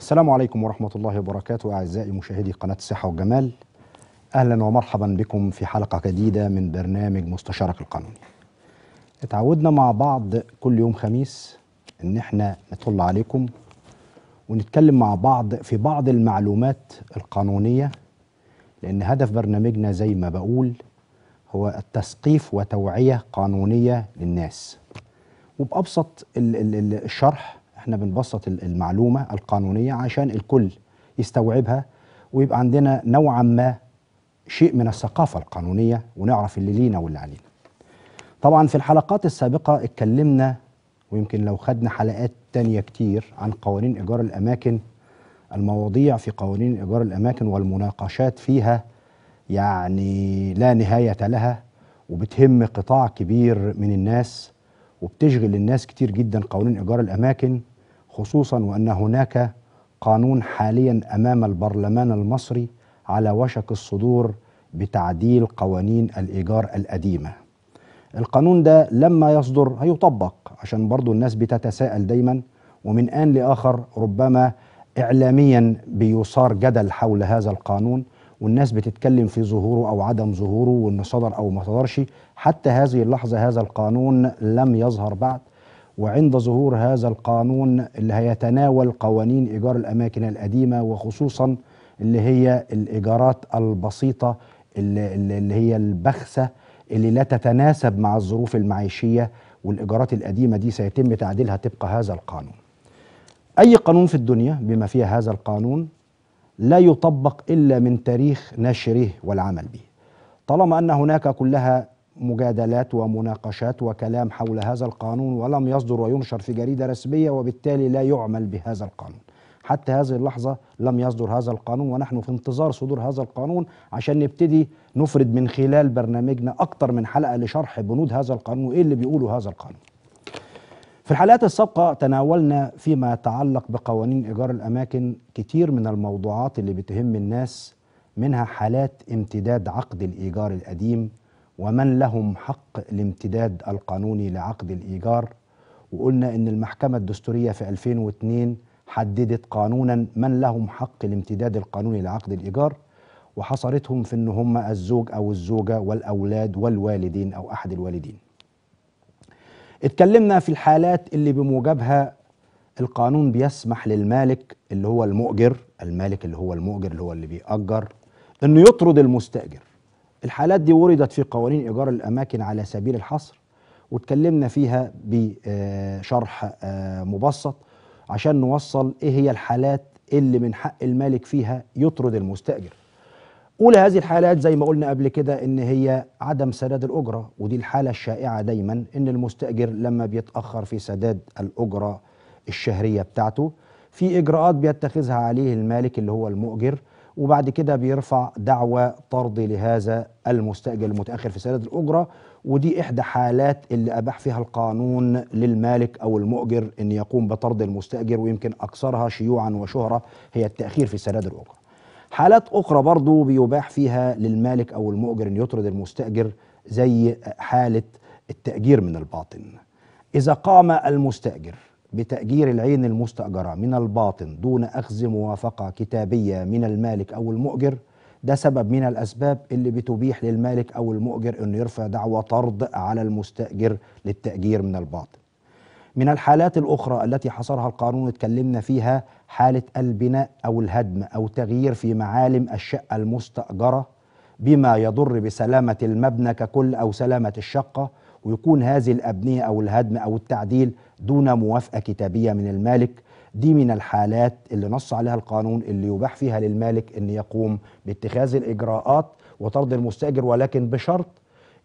السلام عليكم ورحمة الله وبركاته أعزائي مشاهدي قناة الصحة والجمال أهلا ومرحبا بكم في حلقة جديدة من برنامج مستشارك القانوني اتعودنا مع بعض كل يوم خميس ان احنا نطل عليكم ونتكلم مع بعض في بعض المعلومات القانونية لأن هدف برنامجنا زي ما بقول هو التثقيف وتوعية قانونية للناس وبأبسط الشرح احنا بنبسط المعلومه القانونيه عشان الكل يستوعبها ويبقى عندنا نوعا ما شيء من الثقافه القانونيه ونعرف اللي لينا واللي علينا. طبعا في الحلقات السابقه اتكلمنا ويمكن لو خدنا حلقات تانية كتير عن قوانين ايجار الاماكن المواضيع في قوانين ايجار الاماكن والمناقشات فيها يعني لا نهايه لها وبتهم قطاع كبير من الناس وبتشغل الناس كتير جدا قوانين ايجار الاماكن خصوصا وان هناك قانون حاليا امام البرلمان المصري على وشك الصدور بتعديل قوانين الايجار القديمه. القانون ده لما يصدر هيطبق عشان برضو الناس بتتساءل دايما ومن آن لآخر ربما إعلاميا بيثار جدل حول هذا القانون والناس بتتكلم في ظهوره أو عدم ظهوره وإن صدر أو ما صدرش حتى هذه اللحظة هذا القانون لم يظهر بعد وعند ظهور هذا القانون اللي هيتناول قوانين إيجار الأماكن القديمة وخصوصا اللي هي الإيجارات البسيطة اللي, اللي هي البخسة اللي لا تتناسب مع الظروف المعيشية والإيجارات القديمة دي سيتم تعديلها طبق هذا القانون أي قانون في الدنيا بما فيها هذا القانون لا يطبق إلا من تاريخ نشره والعمل به طالما أن هناك كلها مجادلات ومناقشات وكلام حول هذا القانون ولم يصدر وينشر في جريدة رسمية وبالتالي لا يعمل بهذا القانون حتى هذه اللحظة لم يصدر هذا القانون ونحن في انتظار صدور هذا القانون عشان نبتدي نفرد من خلال برنامجنا اكثر من حلقة لشرح بنود هذا القانون وإيه اللي بيقوله هذا القانون في الحلقات السابقة تناولنا فيما يتعلق بقوانين إيجار الأماكن كتير من الموضوعات اللي بتهم الناس منها حالات امتداد عقد الإيجار القديم ومن لهم حق الامتداد القانوني لعقد الإيجار وقلنا إن المحكمة الدستورية في 2002 حددت قانونا من لهم حق الامتداد القانوني لعقد الإيجار وحصرتهم في إن هم الزوج أو الزوجة والأولاد والوالدين أو أحد الوالدين اتكلمنا في الحالات اللي بموجبها القانون بيسمح للمالك اللي هو المؤجر المالك اللي هو المؤجر اللي هو اللي بيأجر انه يطرد المستأجر الحالات دي وردت في قوانين إيجار الأماكن على سبيل الحصر واتكلمنا فيها بشرح آه، مبسط عشان نوصل إيه هي الحالات اللي من حق المالك فيها يطرد المستأجر أولى هذه الحالات زي ما قلنا قبل كده إن هي عدم سداد الأجرة ودي الحالة الشائعة دايما إن المستأجر لما بيتأخر في سداد الأجرة الشهرية بتاعته في إجراءات بيتخذها عليه المالك اللي هو المؤجر وبعد كده بيرفع دعوى طرد لهذا المستأجر المتأخر في سداد الأجرة ودي إحدى حالات اللي أباح فيها القانون للمالك أو المؤجر أن يقوم بطرد المستأجر ويمكن أكثرها شيوعا وشهرة هي التأخير في سداد الأجرة حالات أخرى برضو بيباح فيها للمالك أو المؤجر أن يطرد المستأجر زي حالة التأجير من الباطن إذا قام المستأجر بتأجير العين المستأجرة من الباطن دون أخذ موافقة كتابية من المالك أو المؤجر ده سبب من الأسباب اللي بتبيح للمالك أو المؤجر أنه يرفع دعوة طرد على المستأجر للتأجير من الباطن من الحالات الأخرى التي حصرها القانون اتكلمنا فيها حالة البناء أو الهدم أو تغيير في معالم الشقة المستأجرة بما يضر بسلامة المبنى ككل أو سلامة الشقة ويكون هذه الأبنية أو الهدم أو التعديل دون موافقه كتابيه من المالك دي من الحالات اللي نص عليها القانون اللي يباح فيها للمالك ان يقوم باتخاذ الاجراءات وطرد المستاجر ولكن بشرط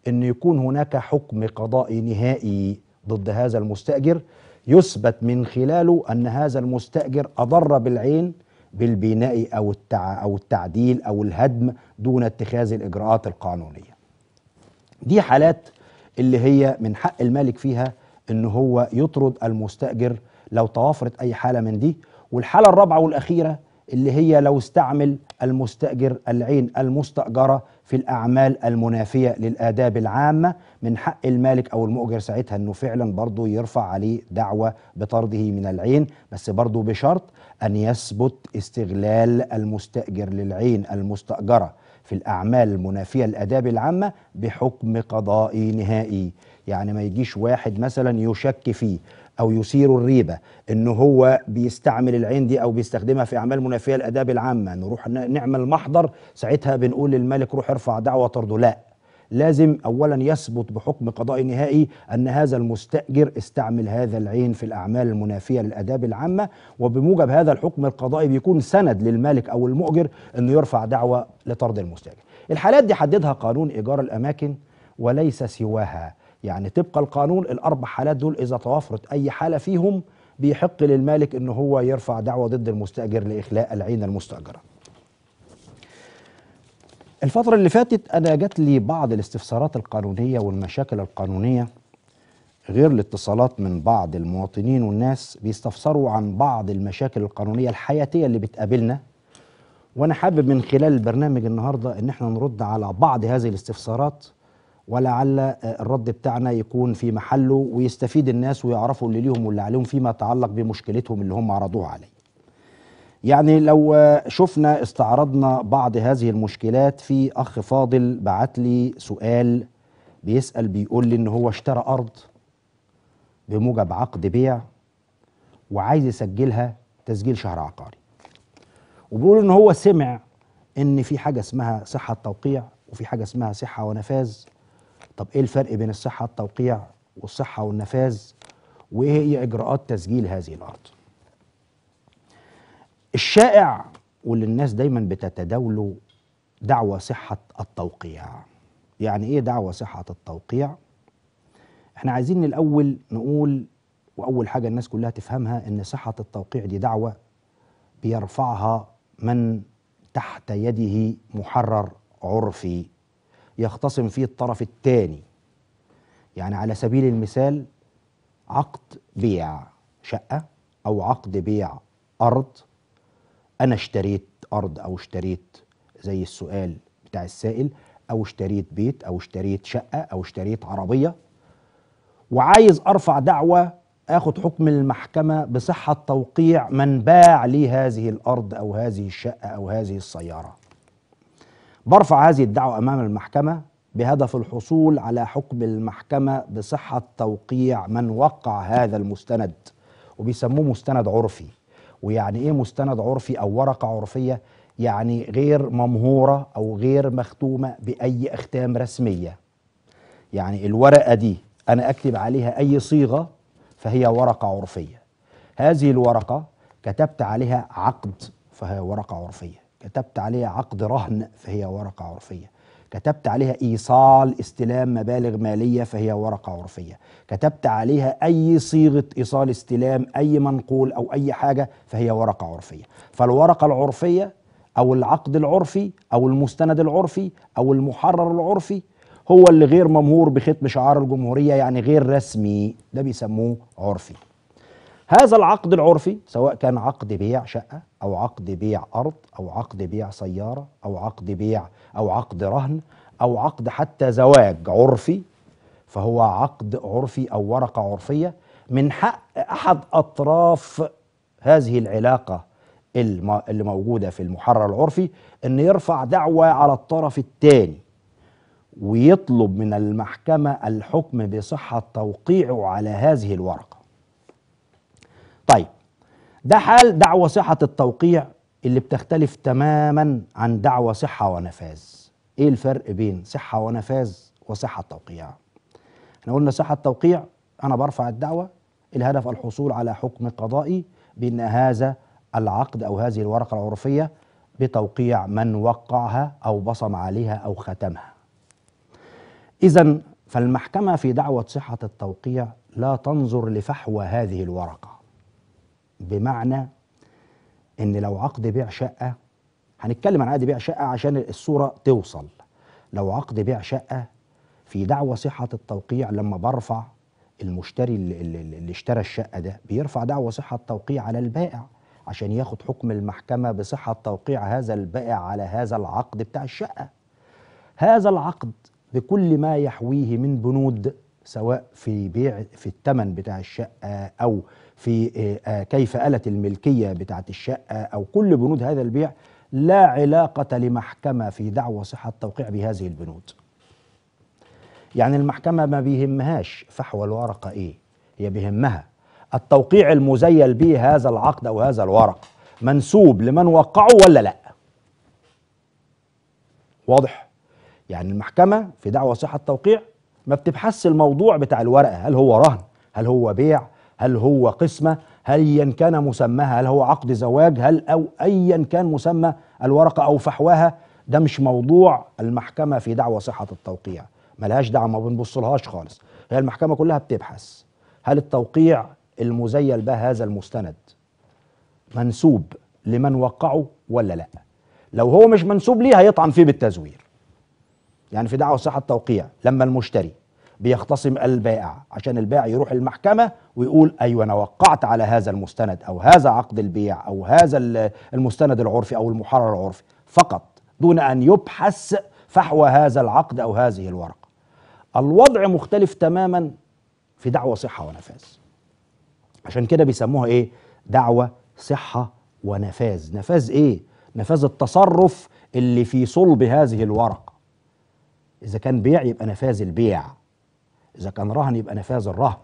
ان يكون هناك حكم قضائي نهائي ضد هذا المستاجر يثبت من خلاله ان هذا المستاجر اضر بالعين بالبناء او التع او التعديل او الهدم دون اتخاذ الاجراءات القانونيه. دي حالات اللي هي من حق المالك فيها ان هو يطرد المستاجر لو توافرت اي حاله من دي والحاله الرابعه والاخيره اللي هي لو استعمل المستاجر العين المستاجره في الاعمال المنافيه للاداب العامه من حق المالك او المؤجر ساعتها انه فعلا برضه يرفع عليه دعوه بطرده من العين بس برضه بشرط ان يثبت استغلال المستاجر للعين المستاجره في الاعمال المنافيه للاداب العامه بحكم قضائي نهائي يعني ما يجيش واحد مثلا يشك فيه او يثير الريبه ان هو بيستعمل العين دي او بيستخدمها في اعمال منافيه الأداب العامه نروح نعمل محضر ساعتها بنقول للملك روح ارفع دعوه طرده لا لازم اولا يثبت بحكم قضاء نهائي ان هذا المستاجر استعمل هذا العين في الاعمال المنافيه للاداب العامه وبموجب هذا الحكم القضائي بيكون سند للمالك او المؤجر انه يرفع دعوه لطرد المستاجر الحالات دي حددها قانون ايجار الاماكن وليس سواها يعني تبقى القانون الاربع حالات دول اذا توافرت اي حاله فيهم بيحق للمالك ان هو يرفع دعوه ضد المستاجر لاخلاء العين المستاجره الفترة اللي فاتت أنا جات لي بعض الاستفسارات القانونية والمشاكل القانونية غير الاتصالات من بعض المواطنين والناس بيستفسروا عن بعض المشاكل القانونية الحياتية اللي بتقابلنا وأنا حابب من خلال البرنامج النهاردة إن احنا نرد على بعض هذه الاستفسارات ولعل آه، الرد بتاعنا يكون في محله ويستفيد الناس ويعرفوا اللي ليهم واللي عليهم فيما يتعلق بمشكلتهم اللي هم عرضوها عليه يعني لو آه، شفنا استعرضنا بعض هذه المشكلات في أخ فاضل بعت لي سؤال بيسأل بيقول لي إن هو اشترى أرض بموجب عقد بيع وعايز يسجلها تسجيل شهر عقاري وبيقول إن هو سمع إن في حاجة اسمها صحة توقيع وفي حاجة اسمها صحة ونفاذ طب ايه الفرق بين الصحه التوقيع والصحه والنفاذ وايه هي اجراءات تسجيل هذه الارض الشائع واللي الناس دايما بتتداوله دعوى صحه التوقيع يعني ايه دعوى صحه التوقيع احنا عايزين الاول نقول واول حاجه الناس كلها تفهمها ان صحه التوقيع دي دعوه بيرفعها من تحت يده محرر عرفي يختصم فيه الطرف الثاني يعني على سبيل المثال عقد بيع شقة أو عقد بيع أرض أنا اشتريت أرض أو اشتريت زي السؤال بتاع السائل أو اشتريت بيت أو اشتريت شقة أو اشتريت عربية وعايز أرفع دعوة آخد حكم المحكمة بصحة توقيع من باع لي هذه الأرض أو هذه الشقة أو هذه السيارة برفع هذه الدعوة أمام المحكمة بهدف الحصول على حكم المحكمة بصحة توقيع من وقع هذا المستند وبيسموه مستند عرفي ويعني إيه مستند عرفي أو ورقة عرفية يعني غير ممهورة أو غير مختومة بأي أختام رسمية يعني الورقة دي أنا أكتب عليها أي صيغة فهي ورقة عرفية هذه الورقة كتبت عليها عقد فهي ورقة عرفية كتبت عليها عقد رهن فهي ورقة عرفية كتبت عليها إيصال استلام مبالغ مالية فهي ورقة عرفية كتبت عليها أي صيغة إيصال استلام أي منقول أو أي حاجة فهي ورقة عرفية فالورقة العرفية أو العقد العرفي أو المستند العرفي أو المحرر العرفي هو اللي غير ممهور بختم شعار الجمهورية يعني غير رسمي ده بيسموه عرفي هذا العقد العرفي سواء كان عقد بيع شقة أو عقد بيع أرض أو عقد بيع سيارة أو عقد بيع أو عقد رهن أو عقد حتى زواج عرفي فهو عقد عرفي أو ورقة عرفية من حق أحد أطراف هذه العلاقة اللي موجودة في المحرر العرفي أن يرفع دعوة على الطرف الثاني ويطلب من المحكمة الحكم بصحة توقيعه على هذه الورقة طيب ده حال دعوى صحة التوقيع اللي بتختلف تماما عن دعوى صحة ونفاذ ايه الفرق بين صحة ونفاذ وصحة توقيع احنا قلنا صحة توقيع انا برفع الدعوة الهدف الحصول على حكم قضائي بان هذا العقد او هذه الورقة العرفية بتوقيع من وقعها او بصم عليها او ختمها اذا فالمحكمة في دعوة صحة التوقيع لا تنظر لفحوى هذه الورقة بمعنى ان لو عقد بيع شقه هنتكلم عن عقد بيع شقه عشان الصوره توصل لو عقد بيع شقه في دعوى صحه التوقيع لما برفع المشتري اللي, اللي اشترى الشقه ده بيرفع دعوى صحه توقيع على البائع عشان ياخد حكم المحكمه بصحه توقيع هذا البائع على هذا العقد بتاع الشقه هذا العقد بكل ما يحويه من بنود سواء في بيع في الثمن بتاع الشقه او في آه، كيف آلت الملكيه بتاعه الشقه او كل بنود هذا البيع لا علاقه لمحكمه في دعوى صحه توقيع بهذه البنود. يعني المحكمه ما بيهمهاش فحوى الورقه ايه هي بيهمها التوقيع المزيل به هذا العقد او هذا الورق منسوب لمن وقعه ولا لا واضح يعني المحكمه في دعوى صحه التوقيع ما بتبحثش الموضوع بتاع الورقه هل هو رهن هل هو بيع هل هو قسمه هل كان مسماها هل هو عقد زواج هل او ايا كان مسمى الورقه او فحواها ده مش موضوع المحكمه في دعوى صحه التوقيع ملهاش دعوه ما بنبصلهاش خالص هي المحكمه كلها بتبحث هل التوقيع المزيل به هذا المستند منسوب لمن وقعه ولا لا لو هو مش منسوب ليه هيطعن فيه بالتزوير يعني في دعوى صحة توقيع لما المشتري بيختصم البائع عشان البائع يروح المحكمة ويقول أيوة أنا وقعت على هذا المستند أو هذا عقد البيع أو هذا المستند العرفي أو المحرر العرفي فقط دون أن يبحث فحوى هذا العقد أو هذه الورقة الوضع مختلف تماما في دعوى صحة ونفاذ عشان كده بيسموها إيه دعوى صحة ونفاذ نفاذ إيه نفاذ التصرف اللي في صلب هذه الورقة إذا كان بيع يبقى نفاذ البيع إذا كان رهن يبقى نفاذ الرهن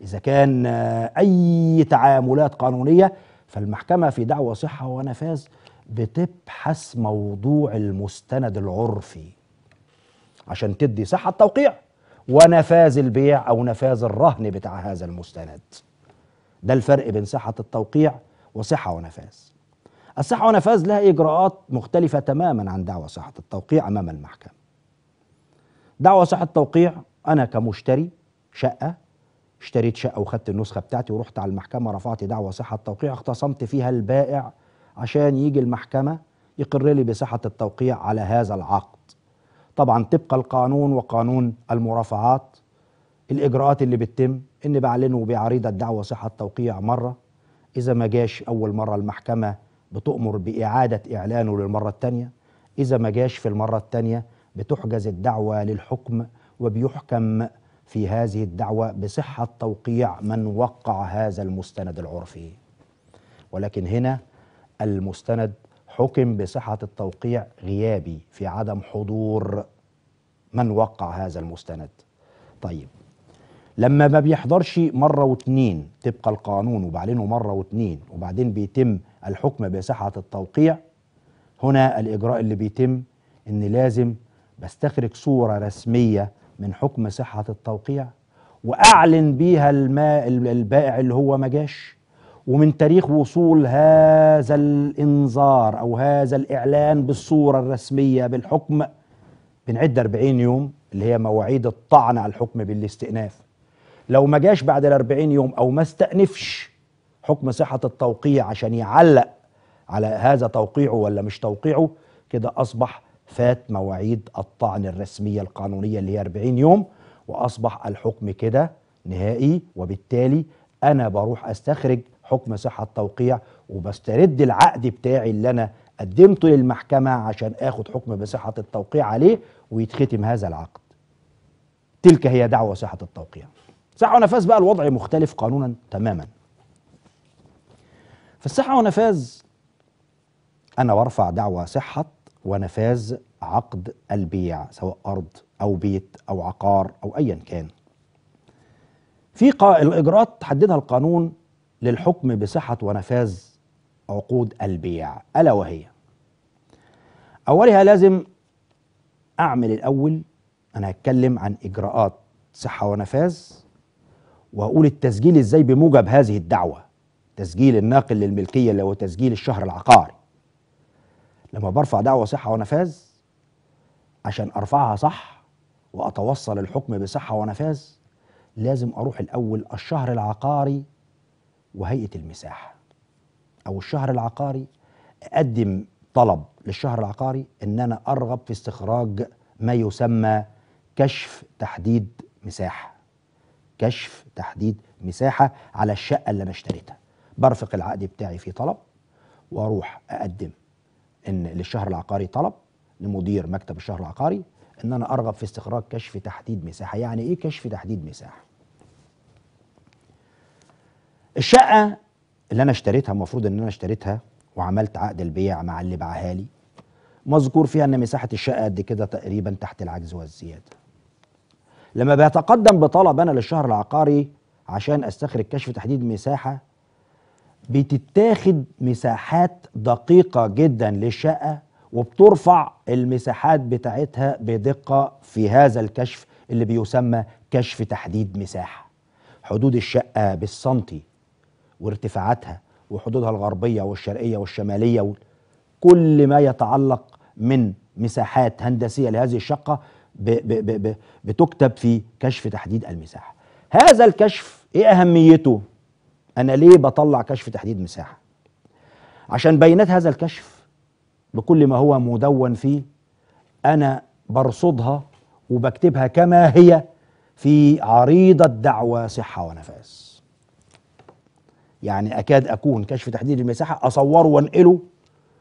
إذا كان آه، أي تعاملات قانونية فالمحكمة في دعوى صحة ونفاذ بتبحث موضوع المستند العرفي عشان تدي صحة التوقيع ونفاذ البيع أو نفاذ الرهن بتاع هذا المستند ده الفرق بين صحة التوقيع وصحة ونفاذ الصحة ونفاذ لها إجراءات مختلفة تماما عن دعوى صحة التوقيع أمام المحكمة دعوة صحة توقيع أنا كمشتري شقة اشتريت شقة وخدت النسخة بتاعتي ورحت على المحكمة رفعت دعوة صحة توقيع اختصمت فيها البائع عشان يجي المحكمة يقر لي بصحة التوقيع على هذا العقد طبعا طبق القانون وقانون المرافعات الإجراءات اللي بتتم إني بعلنه بعريضة دعوة صحة توقيع مرة إذا ما جاش أول مرة المحكمة بتؤمر بإعادة إعلانه للمرة الثانية إذا ما جاش في المرة الثانية بتحجز الدعوة للحكم وبيحكم في هذه الدعوة بصحة توقيع من وقع هذا المستند العرفي ولكن هنا المستند حكم بصحة التوقيع غيابي في عدم حضور من وقع هذا المستند طيب لما ما بيحضرش مرة واتنين تبقى القانون وبعدينه مرة واتنين وبعدين بيتم الحكم بصحة التوقيع هنا الإجراء اللي بيتم إن لازم بستخرج صورة رسمية من حكم صحة التوقيع وأعلن بيها الماء البائع اللي هو ما جاش ومن تاريخ وصول هذا الإنذار أو هذا الإعلان بالصورة الرسمية بالحكم بنعد 40 يوم اللي هي مواعيد الطعن على الحكم بالاستئناف لو ما جاش بعد ال 40 يوم أو ما استأنفش حكم صحة التوقيع عشان يعلق على هذا توقيعه ولا مش توقيعه كده أصبح فات مواعيد الطعن الرسمية القانونية اللي هي 40 يوم وأصبح الحكم كده نهائي وبالتالي أنا بروح أستخرج حكم صحة التوقيع وبسترد العقد بتاعي اللي أنا قدمته للمحكمة عشان آخد حكم بصحة التوقيع عليه ويتختم هذا العقد تلك هي دعوة صحة التوقيع صحة ونفاذ بقى الوضع مختلف قانونا تماما فالصحة ونفاذ أنا برفع دعوة صحة ونفاذ عقد البيع سواء أرض أو بيت أو عقار أو أيا كان في الإجراءات تحددها القانون للحكم بصحة ونفاذ عقود البيع ألا وهي أولها لازم أعمل الأول أنا هتكلم عن إجراءات صحة ونفاذ واقول التسجيل إزاي بموجب هذه الدعوة تسجيل الناقل للملكية اللي هو تسجيل الشهر العقاري لما برفع دعوة صحة ونفاذ عشان أرفعها صح وأتوصل الحكم بصحة ونفاذ لازم أروح الأول الشهر العقاري وهيئة المساحة أو الشهر العقاري أقدم طلب للشهر العقاري إن أنا أرغب في استخراج ما يسمى كشف تحديد مساحة كشف تحديد مساحة على الشقة اللي أنا اشتريتها برفق العقد بتاعي في طلب وأروح أقدم ان للشهر العقاري طلب لمدير مكتب الشهر العقاري ان انا ارغب في استخراج كشف تحديد مساحه يعني ايه كشف تحديد مساحه الشقه اللي انا اشتريتها المفروض ان انا اشتريتها وعملت عقد البيع مع اللي باعها لي مذكور فيها ان مساحه الشقه قد كده تقريبا تحت العجز والزياده لما بيتقدم بطلب انا للشهر العقاري عشان استخرج كشف تحديد مساحه بتتاخد مساحات دقيقة جدا للشقة وبترفع المساحات بتاعتها بدقة في هذا الكشف اللي بيسمى كشف تحديد مساحة حدود الشقة بالسنتي وارتفاعاتها وحدودها الغربية والشرقية والشمالية كل ما يتعلق من مساحات هندسية لهذه الشقة بتكتب في كشف تحديد المساحة هذا الكشف ايه أهميته؟ انا ليه بطلع كشف تحديد مساحه عشان بينات هذا الكشف بكل ما هو مدون فيه انا برصدها وبكتبها كما هي في عريضه دعوى صحه ونفاذ يعني اكاد اكون كشف تحديد المساحه اصوره وانقله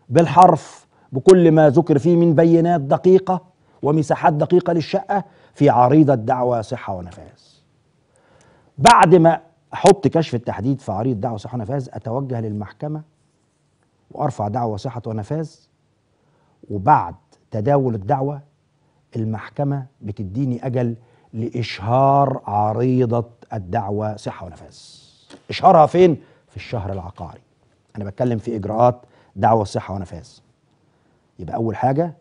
بالحرف بكل ما ذكر فيه من بينات دقيقه ومساحات دقيقه للشقه في عريضه دعوى صحه ونفاذ بعد ما احط كشف التحديد في عريض دعوه صحه ونفاذ اتوجه للمحكمه وارفع دعوه صحه ونفاذ وبعد تداول الدعوه المحكمه بتديني اجل لاشهار عريضه الدعوه صحه ونفاذ اشهارها فين في الشهر العقاري انا بتكلم في اجراءات دعوه صحه ونفاذ يبقى اول حاجه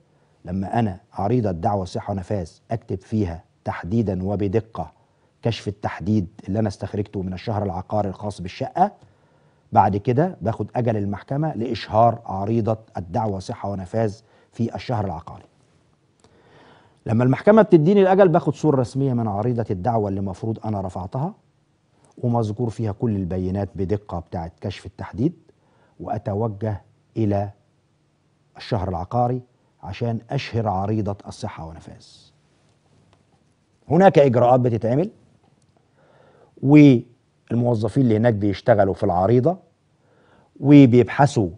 لما انا عريضه دعوه صحه ونفاذ اكتب فيها تحديدا وبدقه كشف التحديد اللي انا استخرجته من الشهر العقاري الخاص بالشقه بعد كده باخد اجل المحكمه لاشهار عريضه الدعوه صحه ونفاذ في الشهر العقاري لما المحكمه بتديني الاجل باخد صوره رسميه من عريضه الدعوه اللي المفروض انا رفعتها ومذكور فيها كل البيانات بدقه بتاعه كشف التحديد واتوجه الى الشهر العقاري عشان اشهر عريضه الصحه ونفاذ هناك اجراءات بتتعمل والموظفين اللي هناك بيشتغلوا في العريضة وبيبحثوا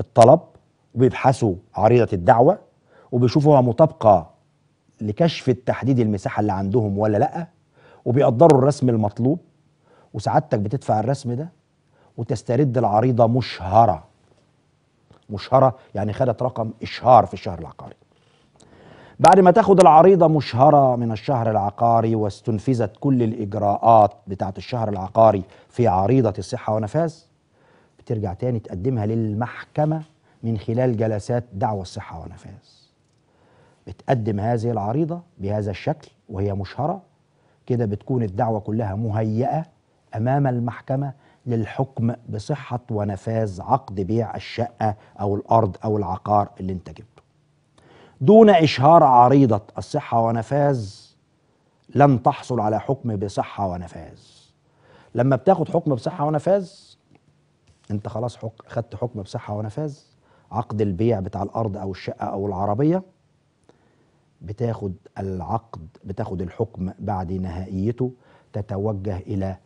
الطلب وبيبحثوا عريضة الدعوة وبيشوفوا مطابقة لكشف التحديد المساحة اللي عندهم ولا لأ وبيقدروا الرسم المطلوب وسعادتك بتدفع الرسم ده وتسترد العريضة مشهرة مشهرة يعني خدت رقم إشهار في الشهر العقاري بعد ما تاخد العريضة مشهرة من الشهر العقاري واستنفذت كل الإجراءات بتاعة الشهر العقاري في عريضة الصحة ونفاذ بترجع تاني تقدمها للمحكمة من خلال جلسات دعوة الصحة ونفاذ بتقدم هذه العريضة بهذا الشكل وهي مشهرة كده بتكون الدعوة كلها مهيئة أمام المحكمة للحكم بصحة ونفاذ عقد بيع الشقة أو الأرض أو العقار اللي أنت جبته دون إشهار عريضة الصحة ونفاذ لن تحصل على حكم بصحة ونفاذ لما بتاخد حكم بصحة ونفاذ انت خلاص حك... خدت حكم بصحة ونفاذ عقد البيع بتاع الأرض أو الشقة أو العربية بتاخد العقد بتاخد الحكم بعد نهائيته تتوجه إلى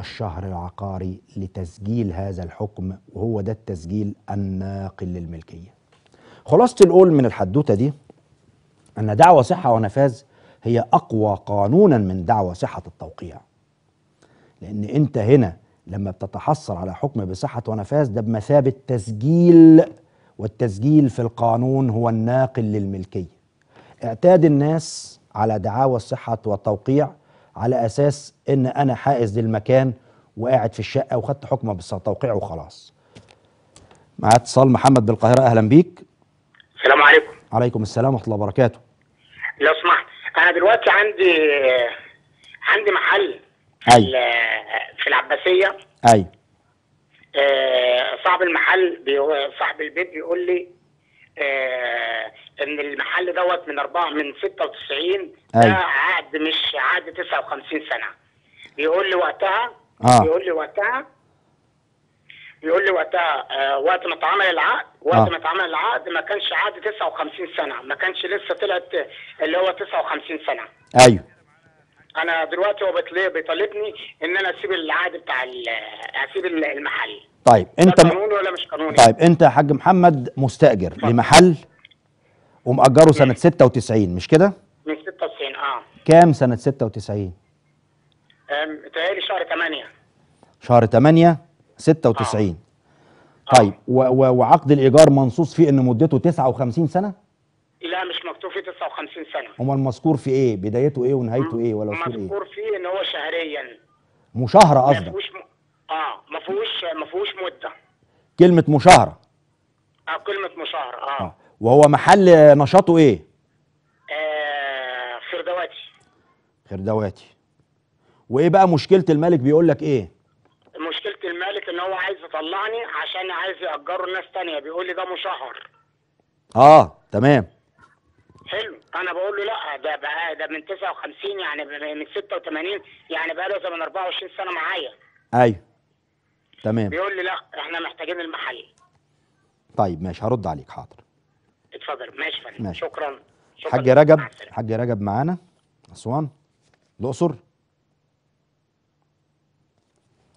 الشهر العقاري لتسجيل هذا الحكم وهو ده التسجيل الناقل للملكيه خلاصة القول من الحدوتة دي أن دعوة صحة ونفاذ هي أقوى قانونا من دعوة صحة التوقيع لأن أنت هنا لما بتتحصل على حكم بصحة ونفاذ ده بمثابة تسجيل والتسجيل في القانون هو الناقل للملكية اعتاد الناس على دعاوى الصحة والتوقيع على أساس أن أنا حائز للمكان وقاعد في الشقة وخدت حكمة بالتوقيع وخلاص معاك اتصال محمد بالقاهرة أهلا بيك السلام عليكم عليكم السلام ورحمه الله وبركاته لو سمحت انا دلوقتي عندي عندي محل في أي. في العباسيه اي آه، صاحب المحل صاحب البيت بيقول لي آه، ان المحل دوت من اربعه من 96 ده عقد مش عقد 59 سنه بيقول لي وقتها آه. بيقول لي وقتها بيقول لي وقتها آه وقت ما اتعمل العقد وقت آه. ما اتعمل العقد ما كانش عقد 59 سنه ما كانش لسه طلعت اللي هو 59 سنه ايوه انا دلوقتي هو بيطالبني ان انا اسيب العقد بتاع اسيب المحل طيب انت قانوني ولا مش قانوني طيب انت يا حاج محمد مستاجر طيب. لمحل ومأجره سنه 96 مش كده من 96 اه كام سنه 96 متهيألي شهر 8 شهر 8 96 آه. طيب آه. وعقد الايجار منصوص فيه ان مدته 59 سنه لا مش مكتوب فيه 59 سنه امال مذكور في ايه بدايته ايه ونهايته ايه ولا مذكور ايه مذكور فيه ان هو شهريا مشاهره قصدك م... اه ما فيهوش ما فيهوش مده كلمه مشاهره اه كلمه مشاهره آه. اه وهو محل نشاطه ايه آه، خردواتي خردواتي وايه بقى مشكله الملك بيقول لك ايه طلعني عشان عايز يأجره ناس تانية بيقول لي ده مشهر اه تمام حلو انا بقول له لا ده بقى ده من 59 يعني من 86 يعني بقى له من 24 سنه معايا ايوه تمام بيقول لي لا احنا محتاجين المحل طيب ماشي هرد عليك حاضر اتفضل ماشي فندم ماشي. شكرا, شكرا. حاج رجب حاج رجب معانا اسوان الاقصر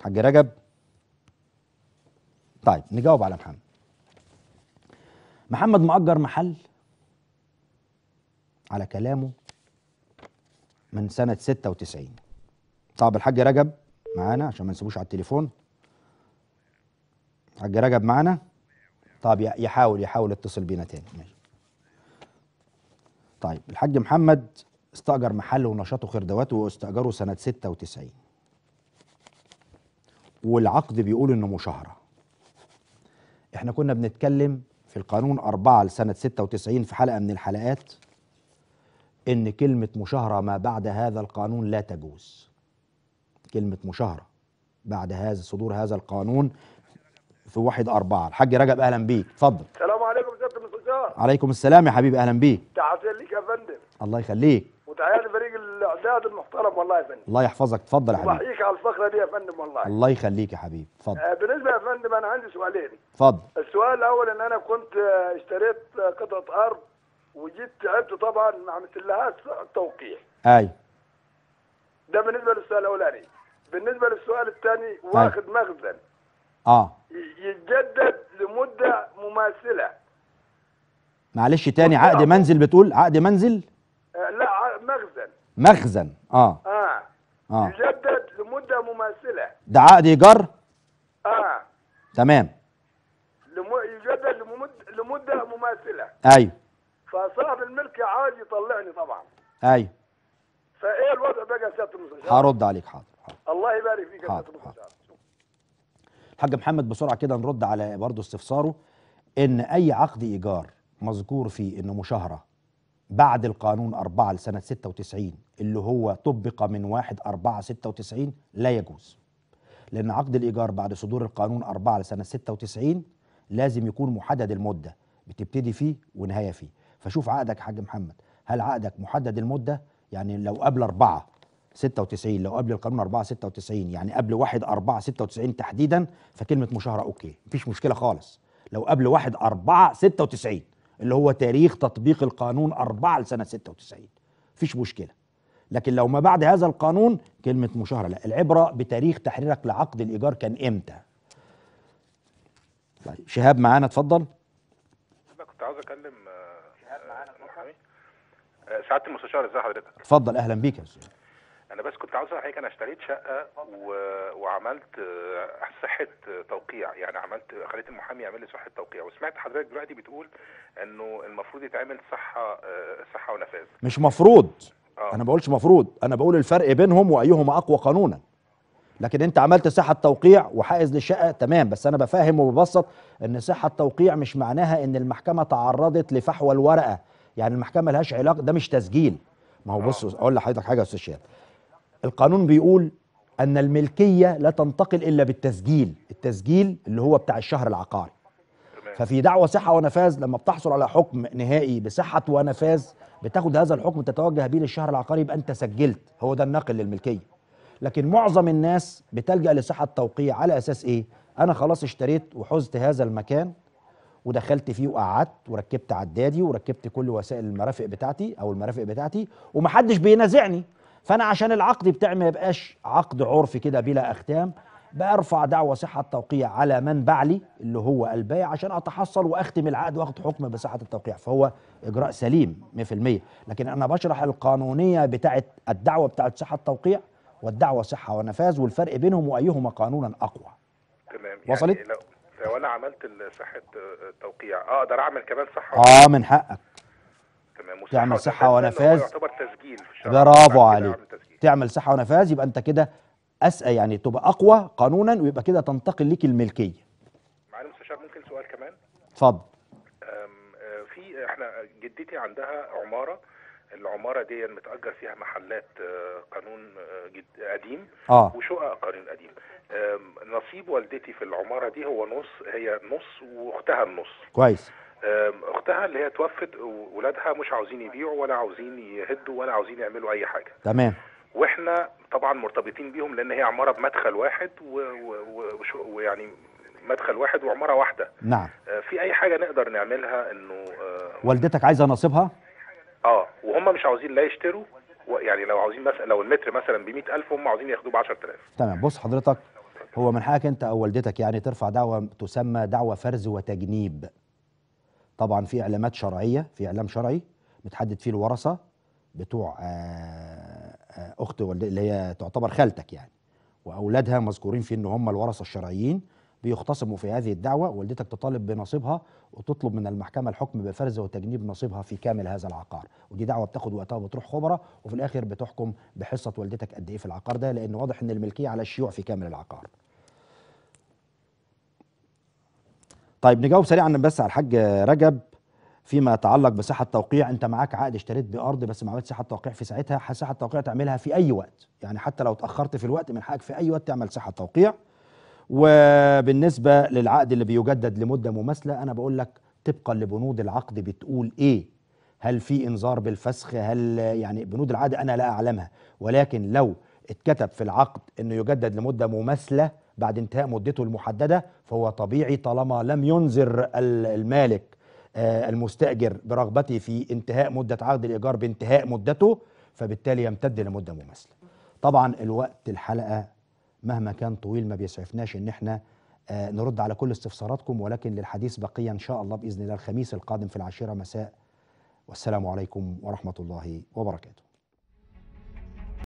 حاج رجب طيب نجاوب على محمد محمد مأجر محل على كلامه من سنة 96 طب الحاج رجب معانا عشان ما نسيبوش على التليفون الحاج رجب معانا طب يحاول يحاول يتصل بينا تاني ماشي طيب الحاج محمد استأجر محل ونشاطه خردواته واستأجره سنة 96 والعقد بيقول انه مشاهرة احنا كنا بنتكلم في القانون أربعة لسنة 96 في حلقة من الحلقات إن كلمة مشاهرة ما بعد هذا القانون لا تجوز كلمة مشاهرة بعد هذا صدور هذا القانون في واحد أربعة الحاج رجب أهلا بيك اتفضل السلام عليكم سيادة المستشار عليكم السلام يا حبيبي أهلا بيك تعزل ليك يا فندم الله يخليك وتعالي فريق الاعداد المحترم والله يا فندم الله يحفظك اتفضل يا حبيبي وبحييك على الفخره دي يا فندم والله الله يخليك يا حبيبي اتفضل آه، بالنسبه يا فندم انا عندي سؤالين اتفضل السؤال الاول ان انا كنت آه، اشتريت آه، قطعه ارض وجيت تعبت طبعا ما عملتلهاش توقيع اي ده بالنسبه للسؤال الاولاني بالنسبه للسؤال الثاني واخد مخزن اه يتجدد لمده مماثله معلش تاني عقد منزل بتقول عقد منزل مخزن اه اه اه يجدد لمده مماثله ده عقد ايجار اه تمام لم... يجدد لمد... لمده مماثله ايوه فصاحب الملك عادي يطلعني طبعا ايوه فايه الوضع بقى يا سياده المستشار؟ هرد عليك حاضر, حاضر. الله يبارك فيك يا سياده المستشار الحاج محمد بسرعه كده نرد على برضه استفساره ان اي عقد ايجار مذكور فيه انه مشاهره بعد القانون 4 لسنة 96 اللي هو طبق من 1 4 96 لا يجوز لأن عقد الإيجار بعد صدور القانون 4 لسنة 96 لازم يكون محدد المدة بتبتدي فيه ونهاية فيه فشوف عقدك يا حاج محمد هل عقدك محدد المدة يعني لو قبل 4 96 لو قبل القانون 4 96 يعني قبل 1 4 96 تحديدا فكلمة مشاهرة أوكي مفيش مشكلة خالص لو قبل 1 4 96 اللي هو تاريخ تطبيق القانون 4 لسنه 96 مفيش مشكله لكن لو ما بعد هذا القانون كلمه مشاهره لا العبره بتاريخ تحريرك لعقد الايجار كان امتى طيب شهاب معانا اتفضل انا كنت عاوز اكلم آه، آه، شهاب معانا اتفضل آه، سعاده المستشار ازي حضرتك اتفضل اهلا بيك يا استاذ انا بس كنت عاوز حضرتك انا اشتريت شقه و... وعملت آه، صحه آه، توقيع يعني عملت خليت المحامي يعمل لي صحه توقيع وسمعت حضرتك دلوقتي بتقول انه المفروض يتعمل صحه آه، صحه ونفاذ مش مفروض أوه. انا بقولش مفروض انا بقول الفرق بينهم وايهما اقوى قانونا لكن انت عملت صحه توقيع وحائز للشقه تمام بس انا بفهم وببسط ان صحه توقيع مش معناها ان المحكمه تعرضت لفحوى الورقه يعني المحكمه لهاش علاقه ده مش تسجيل ما هو بص اقول لحضرتك حاجه يا استاذ شهاب القانون بيقول أن الملكية لا تنتقل إلا بالتسجيل التسجيل اللي هو بتاع الشهر العقاري ففي دعوة صحة ونفاذ لما بتحصل على حكم نهائي بصحة ونفاذ بتاخد هذا الحكم تتوجه به للشهر العقاري يبقى أنت سجلت هو ده النقل للملكية لكن معظم الناس بتلجأ لصحة توقيع على أساس إيه؟ أنا خلاص اشتريت وحزت هذا المكان ودخلت فيه وقعدت وركبت عدادي وركبت كل وسائل المرافق بتاعتي أو المرافق بتاعتي ومحدش بينازعني فانا عشان العقد بتاعي ما يبقاش عقد عرفي كده بلا اختام بارفع دعوه صحه التوقيع على من بعلي اللي هو البايع عشان اتحصل واختم العقد واخد حكم بصحه التوقيع فهو اجراء سليم 100% لكن انا بشرح القانونيه بتاعه الدعوه بتاعه صحه التوقيع والدعوه صحه ونفاذ والفرق بينهم وايهما قانونا اقوى تمام يعني وصلت يعني لو, لو انا عملت صحه التوقيع اقدر اعمل كمان صحه اه من حقك تعمل صحه ونفاذ يعتبر تسجيل برافو عليك تعمل صحه ونفاذ يبقى انت كده أس يعني تبقى اقوى قانونا ويبقى كده تنتقل ليك الملكيه معالي المستشار ممكن سؤال كمان اتفضل آه، في احنا جدتي عندها عماره العماره دي متاجر فيها محلات آه، قانون آه، جد قديم آه. وشقق قانون قديم نصيب والدتي في العماره دي هو نص هي نص واختها النص كويس اختها اللي هي توفت ولادها مش عاوزين يبيعوا ولا عاوزين يهدوا ولا عاوزين يعملوا اي حاجه تمام واحنا طبعا مرتبطين بيهم لان هي عماره بمدخل واحد ويعني مدخل واحد وعماره واحده نعم آه، في اي حاجه نقدر نعملها انه آه، والدتك عايزه نصيبها اه وهم مش عاوزين لا يشتروا يعني لو عاوزين مثلا لو المتر مثلا ب 100000 هم عاوزين ياخدوه ب 10000 تمام بص حضرتك هو من حقك انت او والدتك يعني ترفع دعوه تسمى دعوه فرز وتجنيب طبعا في اعلامات شرعيه في اعلام شرعي متحدد فيه الورثه بتوع آه، آه، اخت والد اللي هي تعتبر خالتك يعني واولادها مذكورين في ان هم الورثه الشرعيين بيختصموا في هذه الدعوه والدتك تطالب بنصيبها وتطلب من المحكمه الحكم بفرز وتجنيب نصيبها في كامل هذا العقار ودي دعوه بتاخد وقتها وبتروح خبره وفي الاخر بتحكم بحصه والدتك قد ايه في العقار ده لان واضح ان الملكيه على الشيوع في كامل العقار طيب نجاوب سريعا بس على الحاج رجب فيما يتعلق بساحه توقيع انت معاك عقد اشتريت بارض بس ما عملتش ساحه توقيع في ساعتها ساحه توقيع تعملها في اي وقت يعني حتى لو اتاخرت في الوقت من حقك في اي وقت تعمل ساحه توقيع وبالنسبه للعقد اللي بيجدد لمده مماثله انا بقول لك طبقا لبنود العقد بتقول ايه هل في انذار بالفسخ هل يعني بنود العقد انا لا اعلمها ولكن لو اتكتب في العقد انه يجدد لمده مماثله بعد انتهاء مدته المحددة فهو طبيعي طالما لم ينذر المالك آه، المستأجر برغبته في انتهاء مدة عقد الإيجار بانتهاء مدته فبالتالي يمتد لمدة مماثلة طبعا الوقت الحلقة مهما كان طويل ما بيسعفناش ان احنا آه، نرد على كل استفساراتكم ولكن للحديث بقية ان شاء الله بإذن الله الخميس القادم في العاشرة مساء والسلام عليكم ورحمة الله وبركاته